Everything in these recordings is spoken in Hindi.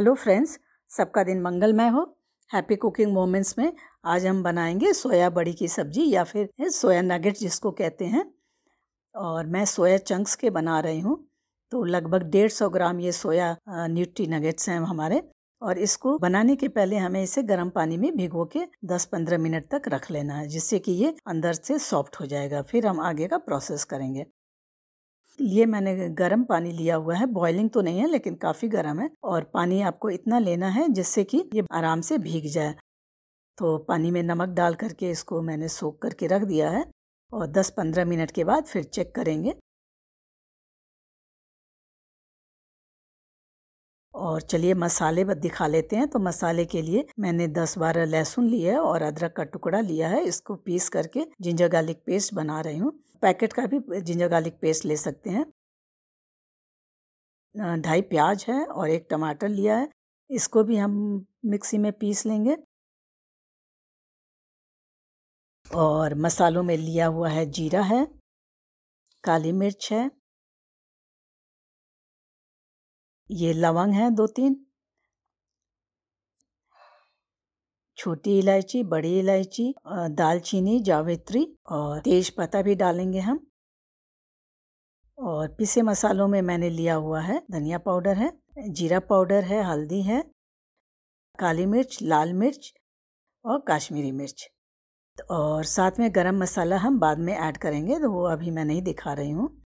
हेलो फ्रेंड्स सबका दिन मंगलमय हो हैप्पी कुकिंग मोमेंट्स में आज हम बनाएंगे सोया बड़ी की सब्ज़ी या फिर सोया नगेट जिसको कहते हैं और मैं सोया चंक्स के बना रही हूँ तो लगभग डेढ़ सौ ग्राम ये सोया न्यूट्री नगेट्स हैं हमारे और इसको बनाने के पहले हमें इसे गर्म पानी में भिगो के 10-15 मिनट तक रख लेना है जिससे कि ये अंदर से सॉफ्ट हो जाएगा फिर हम आगे का प्रोसेस करेंगे लिए मैंने गर्म पानी लिया हुआ है बॉइलिंग तो नहीं है लेकिन काफ़ी गर्म है और पानी आपको इतना लेना है जिससे कि ये आराम से भीग जाए तो पानी में नमक डाल करके इसको मैंने सोख करके रख दिया है और 10-15 मिनट के बाद फिर चेक करेंगे और चलिए मसाले दिखा लेते हैं तो मसाले के लिए मैंने 10 बारह लहसुन लिया है और अदरक का टुकड़ा लिया है इसको पीस करके जिंजर गार्लिक पेस्ट बना रही हूँ पैकेट का भी जिंजर गार्लिक पेस्ट ले सकते हैं ढाई प्याज है और एक टमाटर लिया है इसको भी हम मिक्सी में पीस लेंगे और मसालों में लिया हुआ है जीरा है काली मिर्च है ये लवंग है दो तीन छोटी इलायची बड़ी इलायची दालचीनी जावित्री और तेज पत्ता भी डालेंगे हम और पिसे मसालों में मैंने लिया हुआ है धनिया पाउडर है जीरा पाउडर है हल्दी है काली मिर्च लाल मिर्च और काश्मीरी मिर्च और साथ में गरम मसाला हम बाद में ऐड करेंगे तो वो अभी मैं नहीं दिखा रही हूँ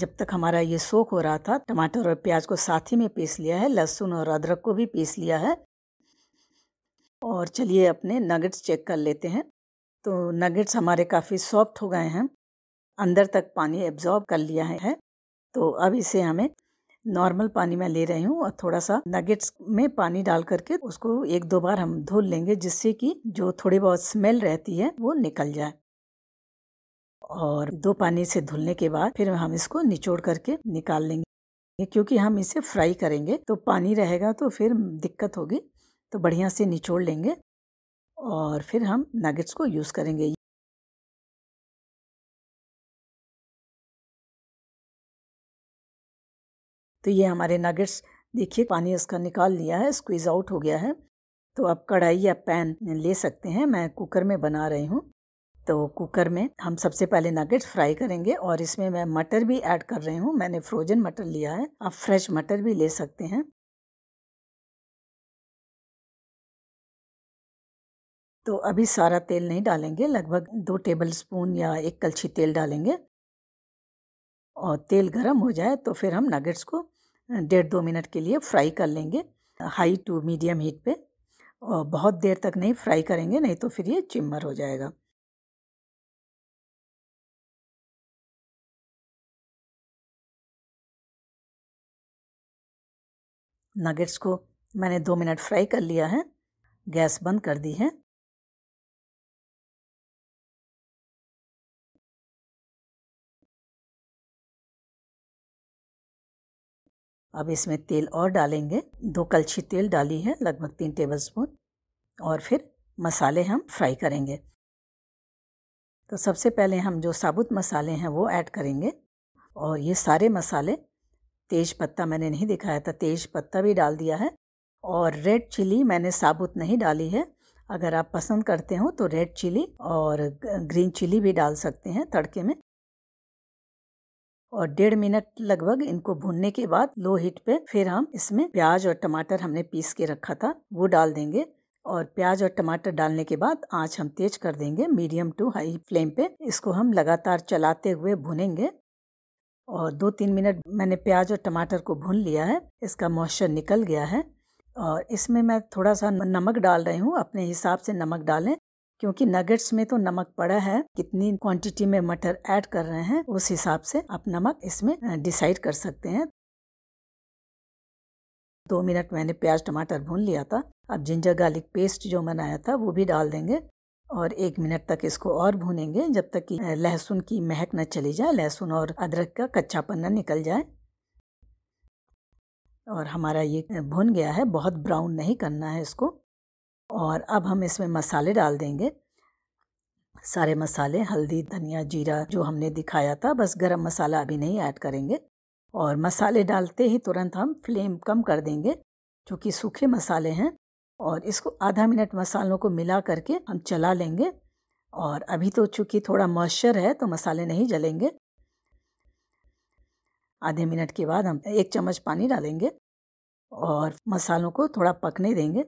जब तक हमारा ये सोख हो रहा था टमाटर और प्याज को साथ ही में पीस लिया है लहसुन और अदरक को भी पीस लिया है और चलिए अपने नगेट्स चेक कर लेते हैं तो नगेट्स हमारे काफ़ी सॉफ्ट हो गए हैं अंदर तक पानी एब्जॉर्ब कर लिया है तो अब इसे हमें नॉर्मल पानी में ले रही हूँ और थोड़ा सा नगेट्स में पानी डाल करके उसको एक दो बार हम धो लेंगे जिससे कि जो थोड़ी बहुत स्मेल रहती है वो निकल जाए और दो पानी से धुलने के बाद फिर हम इसको निचोड़ करके निकाल लेंगे क्योंकि हम इसे फ्राई करेंगे तो पानी रहेगा तो फिर दिक्कत होगी तो बढ़िया से निचोड़ लेंगे और फिर हम नगेट्स को यूज़ करेंगे तो ये हमारे नगेट्स देखिए पानी इसका निकाल लिया है स्क्वीज़ आउट हो गया है तो आप कढ़ाई या पैन ले सकते हैं मैं कुकर में बना रही हूँ तो कुकर में हम सबसे पहले नगेट्स फ्राई करेंगे और इसमें मैं मटर भी ऐड कर रही हूँ मैंने फ्रोजन मटर लिया है आप फ्रेश मटर भी ले सकते हैं तो अभी सारा तेल नहीं डालेंगे लगभग दो टेबल स्पून या एक कलछी तेल डालेंगे और तेल गर्म हो जाए तो फिर हम नगेट्स को डेढ़ दो मिनट के लिए फ्राई कर लेंगे हाई टू मीडियम हीट पे और बहुत देर तक नहीं फ्राई करेंगे नहीं तो फिर ये चिम्मर हो जाएगा नगेट्स को मैंने दो मिनट फ्राई कर लिया है गैस बंद कर दी है अब इसमें तेल और डालेंगे दो कलछी तेल डाली है लगभग तीन टेबल स्पून और फिर मसाले हम फ्राई करेंगे तो सबसे पहले हम जो साबुत मसाले हैं वो ऐड करेंगे और ये सारे मसाले तेज़ पत्ता मैंने नहीं दिखाया था तो तेज़ पत्ता भी डाल दिया है और रेड चिली मैंने साबुत नहीं डाली है अगर आप पसंद करते हो तो रेड चिली और ग्रीन चिली भी डाल सकते हैं तड़के में और डेढ़ मिनट लगभग इनको भूनने के बाद लो हीट पे फिर हम इसमें प्याज और टमाटर हमने पीस के रखा था वो डाल देंगे और प्याज और टमाटर डालने के बाद आँच हम तेज कर देंगे मीडियम टू हाई फ्लेम पे इसको हम लगातार चलाते हुए भुनेंगे और दो तीन मिनट मैंने प्याज और टमाटर को भून लिया है इसका मॉइस्चर निकल गया है और इसमें मैं थोड़ा सा नमक डाल रही हूँ अपने हिसाब से नमक डालें क्योंकि नगेट्स में तो नमक पड़ा है कितनी क्वांटिटी में मटर ऐड कर रहे हैं उस हिसाब से आप नमक इसमें डिसाइड कर सकते हैं दो मिनट मैंने प्याज टमाटर भून लिया था अब जिंजर गार्लिक पेस्ट जो बनाया था वो भी डाल देंगे और एक मिनट तक इसको और भूनेंगे जब तक कि लहसुन की महक न चली जाए लहसुन और अदरक का कच्चा पन्ना निकल जाए और हमारा ये भुन गया है बहुत ब्राउन नहीं करना है इसको और अब हम इसमें मसाले डाल देंगे सारे मसाले हल्दी धनिया जीरा जो हमने दिखाया था बस गरम मसाला अभी नहीं ऐड करेंगे और मसाले डालते ही तुरंत हम फ्लेम कम कर देंगे क्योंकि सूखे मसाले हैं और इसको आधा मिनट मसालों को मिला करके हम चला लेंगे और अभी तो चूँकि थोड़ा मॉइस्चर है तो मसाले नहीं जलेंगे आधे मिनट के बाद हम एक चम्मच पानी डालेंगे और मसालों को थोड़ा पकने देंगे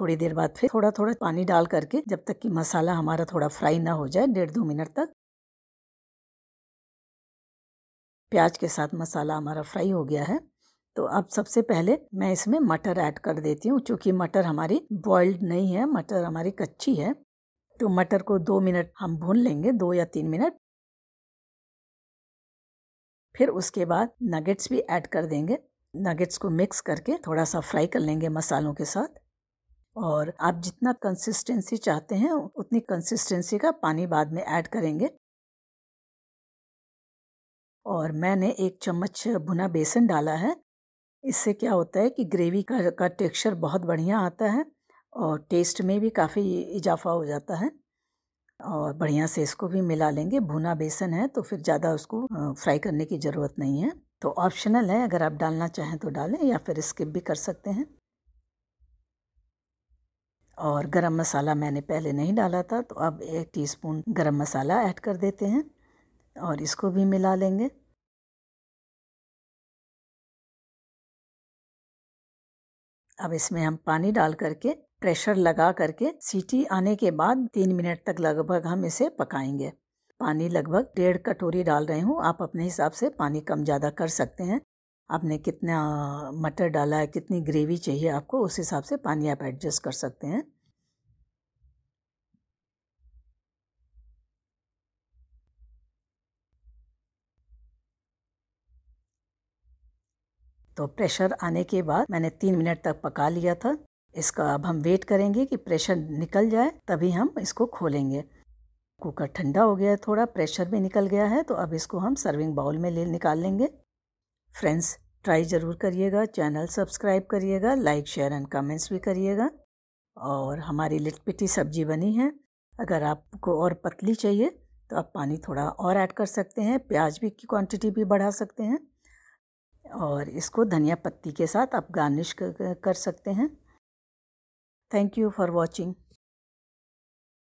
थोड़ी देर बाद फिर थोड़ा थोड़ा पानी डाल करके जब तक कि मसाला हमारा थोड़ा फ्राई ना हो जाए डेढ़ दो मिनट तक प्याज के साथ मसाला हमारा फ्राई हो गया है तो अब सबसे पहले मैं इसमें मटर ऐड कर देती हूँ चूँकि मटर हमारी बॉइल्ड नहीं है मटर हमारी कच्ची है तो मटर को दो मिनट हम भून लेंगे दो या तीन मिनट फिर उसके बाद नगेट्स भी ऐड कर देंगे नगेट्स को मिक्स करके थोड़ा सा फ्राई कर लेंगे मसालों के साथ और आप जितना कंसिस्टेंसी चाहते हैं उतनी कंसिस्टेंसी का पानी बाद में ऐड करेंगे और मैंने एक चम्मच भुना बेसन डाला है इससे क्या होता है कि ग्रेवी का का टेक्सचर बहुत बढ़िया आता है और टेस्ट में भी काफ़ी इजाफा हो जाता है और बढ़िया से इसको भी मिला लेंगे भुना बेसन है तो फिर ज़्यादा उसको फ्राई करने की ज़रूरत नहीं है तो ऑप्शनल है अगर आप डालना चाहें तो डालें या फिर स्किप भी कर सकते हैं और गरम मसाला मैंने पहले नहीं डाला था तो अब एक टीस्पून गरम मसाला ऐड कर देते हैं और इसको भी मिला लेंगे अब इसमें हम पानी डाल करके प्रेशर लगा करके सीटी आने के बाद तीन मिनट तक लगभग हम इसे पकाएंगे पानी लगभग डेढ़ कटोरी डाल रही हूँ आप अपने हिसाब से पानी कम ज़्यादा कर सकते हैं आपने कितना मटर डाला है कितनी ग्रेवी चाहिए आपको उस हिसाब से पानी आप एडजस्ट कर सकते हैं तो प्रेशर आने के बाद मैंने तीन मिनट तक पका लिया था इसका अब हम वेट करेंगे कि प्रेशर निकल जाए तभी हम इसको खोलेंगे कुकर ठंडा हो गया है थोड़ा प्रेशर भी निकल गया है तो अब इसको हम सर्विंग बाउल में ले निकाल लेंगे फ्रेंड्स ट्राई ज़रूर करिएगा चैनल सब्सक्राइब करिएगा लाइक शेयर एंड कमेंट्स भी करिएगा और हमारी लिटपिटी सब्जी बनी है अगर आपको और पतली चाहिए तो आप पानी थोड़ा और ऐड कर सकते हैं प्याज भी की क्वांटिटी भी बढ़ा सकते हैं और इसको धनिया पत्ती के साथ आप गार्निश कर सकते हैं थैंक यू फॉर वॉचिंग